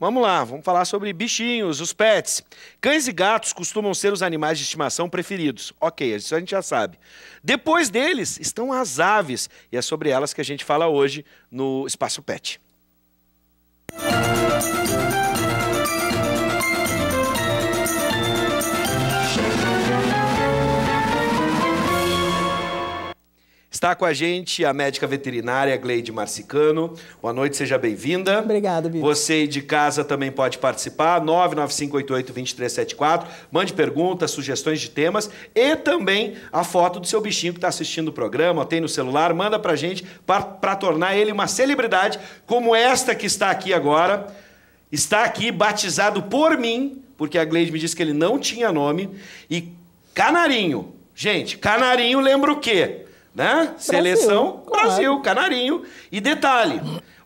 Vamos lá, vamos falar sobre bichinhos, os pets. Cães e gatos costumam ser os animais de estimação preferidos. Ok, isso a gente já sabe. Depois deles estão as aves, e é sobre elas que a gente fala hoje no Espaço Pet. Música Está com a gente a médica veterinária Gleide Marcicano. Boa noite, seja bem-vinda. Obrigada, Bibi. Você de casa também pode participar, 995882374. Mande perguntas, sugestões de temas e também a foto do seu bichinho que está assistindo o programa, tem no celular, manda para a gente para tornar ele uma celebridade como esta que está aqui agora. Está aqui batizado por mim, porque a Gleide me disse que ele não tinha nome, e Canarinho. Gente, Canarinho lembra o quê? né? Brasil, Seleção claro. Brasil, canarinho. E detalhe,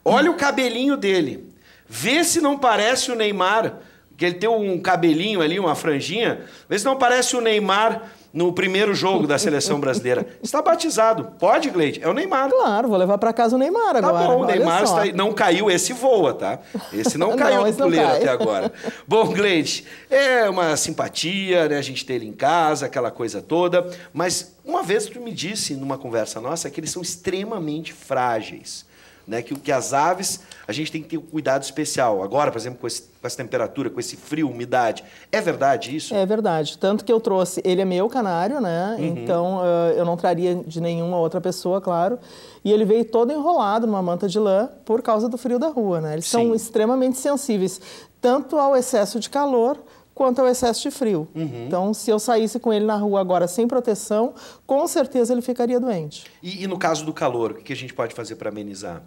olha o cabelinho dele. Vê se não parece o Neymar, que ele tem um cabelinho ali, uma franjinha. Vê se não parece o Neymar no primeiro jogo da seleção brasileira. Está batizado. Pode, Gleide? É o Neymar. Claro, vou levar para casa o Neymar tá agora. Tá bom, o Neymar está... não caiu, esse voa, tá? Esse não caiu não, no goleiro até agora. Bom, Gleide, é uma simpatia, né? A gente ter ele em casa, aquela coisa toda. Mas uma vez tu me disse numa conversa nossa que eles são extremamente frágeis né? Que, que as aves, a gente tem que ter um cuidado especial. Agora, por exemplo, com, esse, com essa temperatura, com esse frio, umidade. É verdade isso? É verdade. Tanto que eu trouxe, ele é meu canário, né? Uhum. Então uh, eu não traria de nenhuma outra pessoa, claro. E ele veio todo enrolado numa manta de lã por causa do frio da rua, né? Eles Sim. são extremamente sensíveis tanto ao excesso de calor quanto ao excesso de frio. Uhum. Então, se eu saísse com ele na rua agora sem proteção, com certeza ele ficaria doente. E, e no caso do calor, o que a gente pode fazer para amenizar?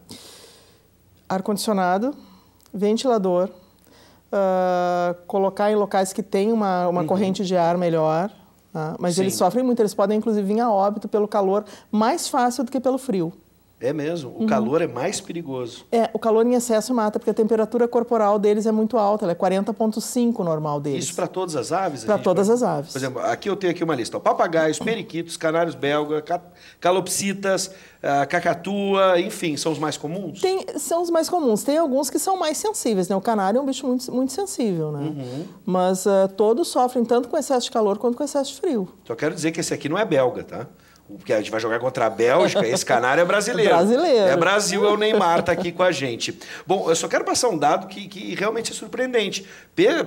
Ar-condicionado, ventilador, uh, colocar em locais que tem uma, uma uhum. corrente de ar melhor. Tá? Mas Sim. eles sofrem muito, eles podem inclusive vir a óbito pelo calor mais fácil do que pelo frio. É mesmo. O uhum. calor é mais perigoso. É, o calor em excesso mata, porque a temperatura corporal deles é muito alta, ela é 40,5 normal deles. Isso para todas as aves? Para todas pode... as aves. Por exemplo, aqui eu tenho aqui uma lista: ó, papagaios, periquitos, canários belga, calopsitas, uh, cacatua, enfim, são os mais comuns? Tem, são os mais comuns. Tem alguns que são mais sensíveis, né? O canário é um bicho muito, muito sensível, né? Uhum. Mas uh, todos sofrem tanto com excesso de calor quanto com excesso de frio. Só quero dizer que esse aqui não é belga, tá? porque a gente vai jogar contra a Bélgica, esse canário é brasileiro. brasileiro. É Brasil, é o Neymar, tá aqui com a gente. Bom, eu só quero passar um dado que, que realmente é surpreendente.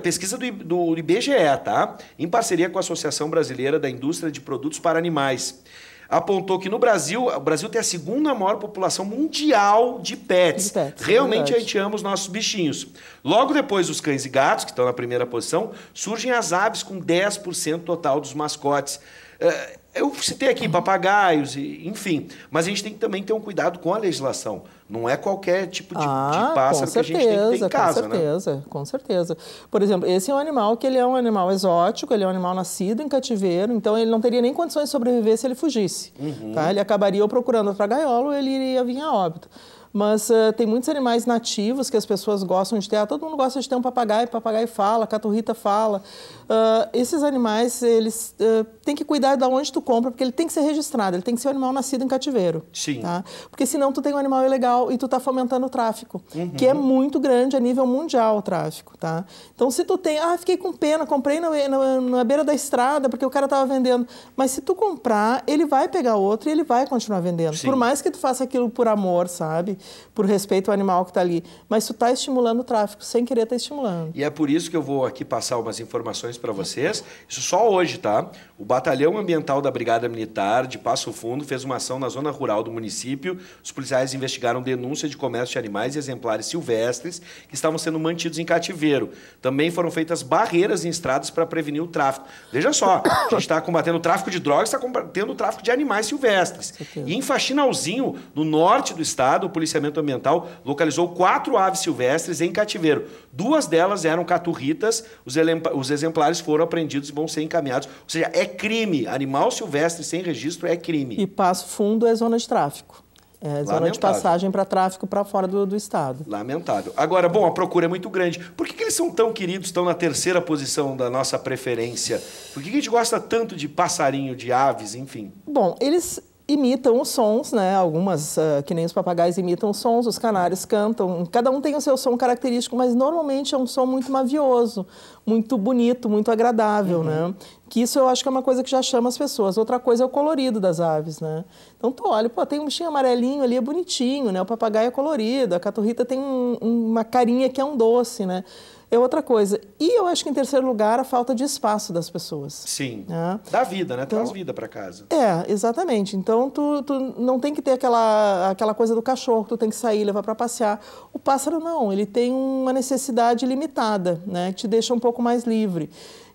Pesquisa do, do IBGE, tá? Em parceria com a Associação Brasileira da Indústria de Produtos para Animais apontou que no Brasil, o Brasil tem a segunda maior população mundial de pets. De pets é Realmente é a gente ama os nossos bichinhos. Logo depois dos cães e gatos, que estão na primeira posição, surgem as aves com 10% total dos mascotes. É, eu citei aqui papagaios, e, enfim. Mas a gente tem que também ter um cuidado com a legislação. Não é qualquer tipo de, ah, de pássaro certeza, que a gente tem que ter em casa, Com né? certeza, né? com certeza. Por exemplo, esse é um animal que ele é um animal exótico, ele é um animal nascido em cativeiro, então ele não teria nem condições de sobreviver se ele fugisse. Uhum. Tá? Ele acabaria ou procurando outra gaiola ou ele iria vir a óbito. Mas uh, tem muitos animais nativos que as pessoas gostam de ter. Ah, todo mundo gosta de ter um papagaio, papagaio fala, caturrita fala. Uh, esses animais, eles uh, eh, têm que cuidar de onde tu compra, porque ele tem que ser registrado, ele tem que ser um animal nascido em cativeiro. Sim. Tá? Porque senão tu tem um animal ilegal e tu está fomentando o tráfico, uhum. que é uhum. muito grande a nível mundial o tráfico, tá? Então se tu tem, ah, fiquei com pena, comprei na, na, na beira da estrada porque o cara tava vendendo. Mas se tu comprar, ele vai pegar outro e ele vai continuar vendendo. Sim. Por mais que tu faça aquilo por amor, sabe? por respeito ao animal que está ali. Mas tu está estimulando o tráfico, sem querer estar tá estimulando. E é por isso que eu vou aqui passar umas informações para vocês. Isso só hoje, tá? O Batalhão Ambiental da Brigada Militar de Passo Fundo fez uma ação na zona rural do município. Os policiais investigaram denúncia de comércio de animais e exemplares silvestres que estavam sendo mantidos em cativeiro. Também foram feitas barreiras em estradas para prevenir o tráfico. Veja só, a gente está combatendo o tráfico de drogas, está combatendo o tráfico de animais silvestres. E em Faxinalzinho, no norte do estado, o policial Policiamento Ambiental localizou quatro aves silvestres em cativeiro. Duas delas eram caturritas, os, os exemplares foram apreendidos e vão ser encaminhados. Ou seja, é crime. Animal silvestre sem registro é crime. E Passo Fundo é zona de tráfico. É, zona Lamentável. de passagem para tráfico para fora do, do Estado. Lamentável. Agora, bom, a procura é muito grande. Por que, que eles são tão queridos, estão na terceira posição da nossa preferência? Por que, que a gente gosta tanto de passarinho, de aves, enfim? Bom, eles imitam os sons, né? Algumas, uh, que nem os papagaios imitam os sons, os canários cantam. Cada um tem o seu som característico, mas normalmente é um som muito mavioso, muito bonito, muito agradável, uhum. né? Que isso eu acho que é uma coisa que já chama as pessoas. Outra coisa é o colorido das aves, né? Então tu olha, pô, tem um bichinho amarelinho ali, é bonitinho, né? O papagaio é colorido, a caturrita tem um, uma carinha que é um doce, né? é outra coisa. E eu acho que, em terceiro lugar, a falta de espaço das pessoas. Sim. Né? vida, né? Então, Traz vida para casa. É, exatamente. Então, tu, tu não tem que ter aquela, aquela coisa do cachorro, tu tem que sair, levar para passear. O pássaro, não. Ele tem uma necessidade limitada, né? Que te deixa um pouco mais livre.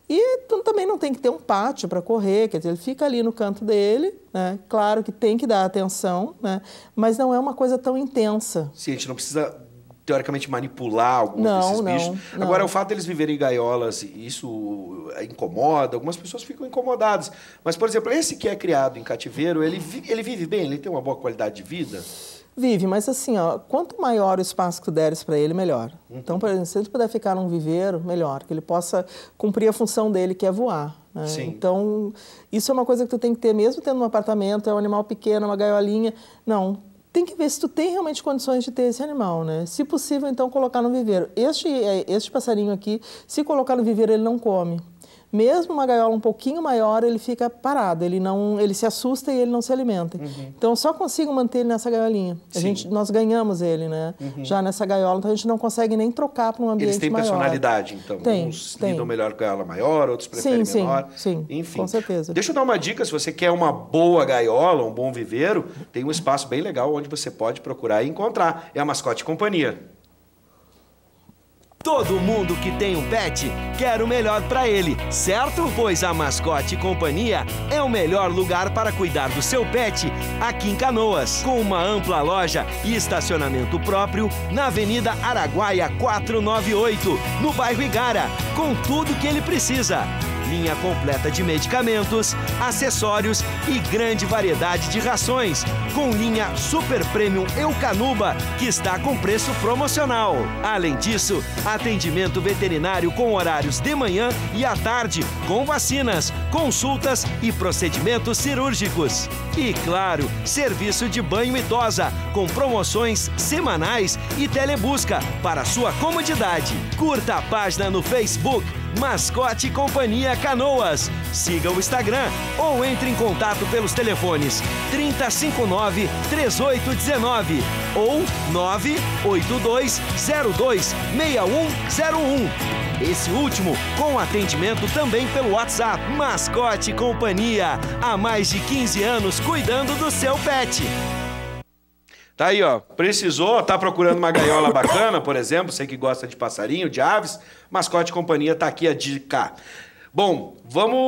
E tu também não tem que ter um pátio para correr, quer dizer, ele fica ali no canto dele, né? Claro que tem que dar atenção, né? Mas não é uma coisa tão intensa. Sim, a gente não precisa teoricamente manipular alguns não, desses não, bichos. Não. Agora, o fato deles de viverem em gaiolas, isso incomoda, algumas pessoas ficam incomodadas. Mas, por exemplo, esse que é criado em cativeiro, ele, ele vive bem, ele tem uma boa qualidade de vida? Vive, mas assim, ó, quanto maior o espaço que tu deres para ele, melhor. Uhum. Então, por exemplo, se ele puder ficar num viveiro, melhor, que ele possa cumprir a função dele, que é voar. Né? Então, isso é uma coisa que tu tem que ter, mesmo tendo um apartamento, é um animal pequeno, uma gaiolinha. Não, tem que ver se tu tem realmente condições de ter esse animal, né? Se possível, então, colocar no viveiro. Este, é, este passarinho aqui, se colocar no viveiro, ele não come mesmo uma gaiola um pouquinho maior, ele fica parado, ele não, ele se assusta e ele não se alimenta. Uhum. Então eu só consigo manter ele nessa gaiolinha. A gente, nós ganhamos ele, né? Uhum. Já nessa gaiola, então a gente não consegue nem trocar para um ambiente maior. Eles têm maior. personalidade, então. Tem, Uns tem. lidam melhor com gaiola maior, outros preferem sim, menor. Sim, sim, Enfim. Com certeza. Deixa eu dar uma dica, se você quer uma boa gaiola, um bom viveiro, tem um espaço bem legal onde você pode procurar e encontrar. É a Mascote Companhia. Todo mundo que tem um pet quer o melhor para ele, certo? Pois a Mascote Companhia é o melhor lugar para cuidar do seu pet aqui em Canoas, com uma ampla loja e estacionamento próprio na Avenida Araguaia 498, no bairro Igara, com tudo que ele precisa linha completa de medicamentos, acessórios e grande variedade de rações, com linha Super Premium Eucanuba, que está com preço promocional. Além disso, atendimento veterinário com horários de manhã e à tarde, com vacinas, consultas e procedimentos cirúrgicos. E claro, serviço de banho e tosa, com promoções semanais e telebusca para sua comodidade. Curta a página no Facebook Mascote Companhia Canoas. Siga o Instagram ou entre em contato pelos telefones 3059 3819 ou 98202 6101. Esse último com atendimento também pelo WhatsApp. Mascote Companhia, há mais de 15 anos cuidando do seu pet. Tá aí, ó. Precisou, tá procurando uma gaiola bacana, por exemplo, você que gosta de passarinho, de aves, mascote companhia tá aqui a dica. Bom, vamos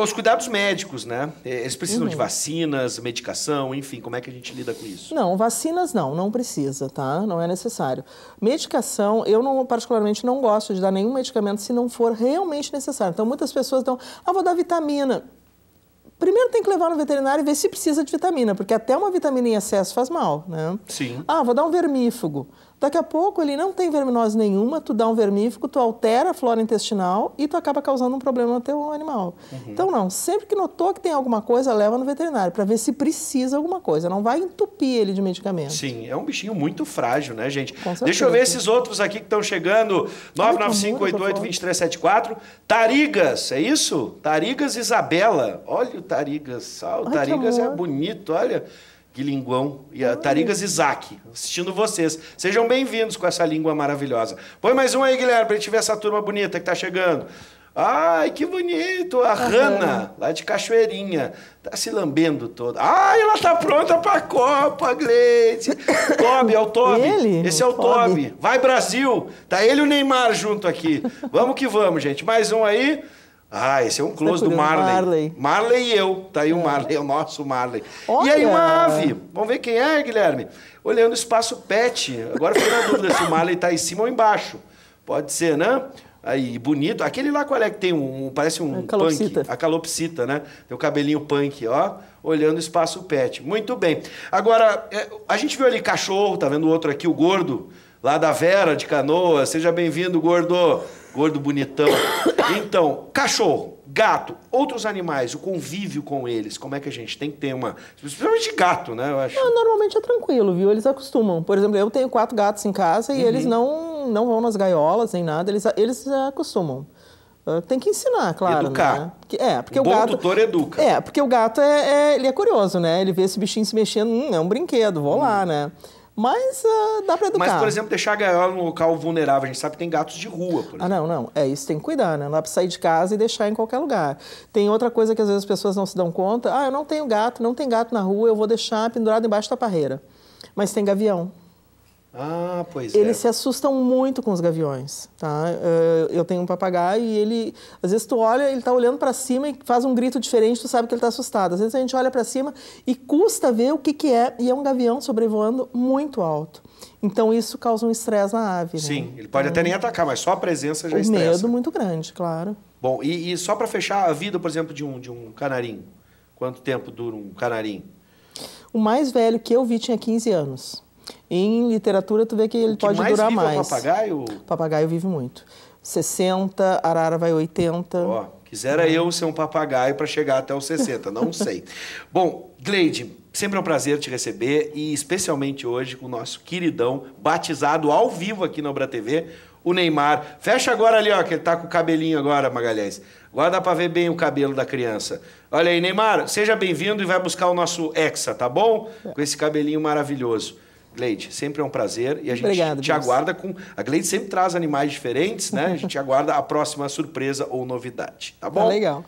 aos cuidados médicos, né? É, eles precisam uhum. de vacinas, medicação, enfim, como é que a gente lida com isso? Não, vacinas não, não precisa, tá? Não é necessário. Medicação, eu não, particularmente não gosto de dar nenhum medicamento se não for realmente necessário. Então, muitas pessoas dão, ah, vou dar vitamina. Primeiro tem que levar no veterinário e ver se precisa de vitamina, porque até uma vitamina em excesso faz mal, né? Sim. Ah, vou dar um vermífugo. Daqui a pouco ele não tem verminose nenhuma, tu dá um vermífugo, tu altera a flora intestinal e tu acaba causando um problema no teu animal. Uhum. Então não, sempre que notou que tem alguma coisa, leva no veterinário para ver se precisa alguma coisa, não vai entupir ele de medicamento. Sim, é um bichinho muito frágil, né, gente? Deixa eu ver esses outros aqui que estão chegando. 995882374. Tarigas, é isso? Tarigas Isabela. Olha o Tarigas, ah, o Ai, Tarigas é bonito, olha. Guilinguão e a Tarigas Isaac, assistindo vocês. Sejam bem-vindos com essa língua maravilhosa. Põe mais um aí, Guilherme, pra gente ver essa turma bonita que tá chegando. Ai, que bonito! A Rana lá de Cachoeirinha, tá se lambendo toda. Ai, ela tá pronta pra Copa, Gleice! Toby, é o Toby. Ele? Esse é o Toby. Vai, Brasil! Tá ele e o Neymar junto aqui. Vamos que vamos, gente. Mais um aí. Ah, esse é um tá close do Marley. Marley. Marley e eu. Tá aí é. o Marley, é o nosso Marley. Olha. E aí uma ave. Vamos ver quem é, Guilherme. Olhando o espaço pet. Agora fica na dúvida se o Marley está em cima ou embaixo. Pode ser, né? Aí, bonito. Aquele lá qual é que tem um, parece um a calopsita. punk, a calopsita, né? Tem o cabelinho punk, ó, olhando o espaço pet. Muito bem. Agora, é, a gente viu ali cachorro, tá vendo o outro aqui, o gordo lá da Vera de Canoa. Seja bem-vindo, gordo. Gordo bonitão. Então, cachorro, gato, outros animais, o convívio com eles, como é que a gente tem que ter uma. Principalmente gato, né? Eu acho. Não, ah, normalmente é tranquilo, viu? Eles acostumam. Por exemplo, eu tenho quatro gatos em casa e uhum. eles não, não vão nas gaiolas nem nada, eles, eles acostumam. Ah, tem que ensinar, claro. Né? Educar. Né? É, porque um o bom tutor educa. É, porque o gato é, é, ele é curioso, né? Ele vê esse bichinho se mexendo, hum, é um brinquedo, vou hum. lá, né? Mas uh, dá para educar. Mas, por exemplo, deixar a gaiola num local vulnerável. A gente sabe que tem gatos de rua, por exemplo. Ah, não, não. É, isso tem que cuidar, né? Não dá para sair de casa e deixar em qualquer lugar. Tem outra coisa que às vezes as pessoas não se dão conta. Ah, eu não tenho gato, não tem gato na rua, eu vou deixar pendurado embaixo da parreira. Mas tem gavião. Ah, pois Eles é. se assustam muito com os gaviões, tá? Eh, eu tenho um papagaio e ele, às vezes tu olha, ele tá olhando para cima e faz um grito diferente, tu sabe que ele tá assustado. Às vezes a gente olha para cima e custa ver o que que é, e é um gavião sobrevoando muito alto. Então isso causa um estresse na ave, né? Sim, né? ele pode então, até nem então, atacar, mas só a presença já um estressa. medo muito grande, claro. Bom, e, e só para fechar a vida, por exemplo, de um de um canarinho. Quanto tempo dura um canarinho? O mais velho que eu vi tinha 15 anos. Em literatura, tu vê que ele que pode mais durar mais. É o papagaio? Papagaio vive muito. 60, arara vai 80. Ó, quisera eu ser um papagaio para chegar até os 60, não sei. Bom, Gleide, sempre é um prazer te receber e especialmente hoje com o nosso queridão, batizado ao vivo aqui na Obra TV, o Neymar. Fecha agora ali, ó, que ele tá com o cabelinho agora, Magalhães. Agora dá pra ver bem o cabelo da criança. Olha aí, Neymar, seja bem-vindo e vai buscar o nosso Hexa, tá bom? É. Com esse cabelinho maravilhoso. Gleide, sempre é um prazer e a gente Obrigado, te Deus. aguarda com. A Gleide sempre traz animais diferentes, né? A gente aguarda a próxima surpresa ou novidade, tá, tá bom? Tá legal.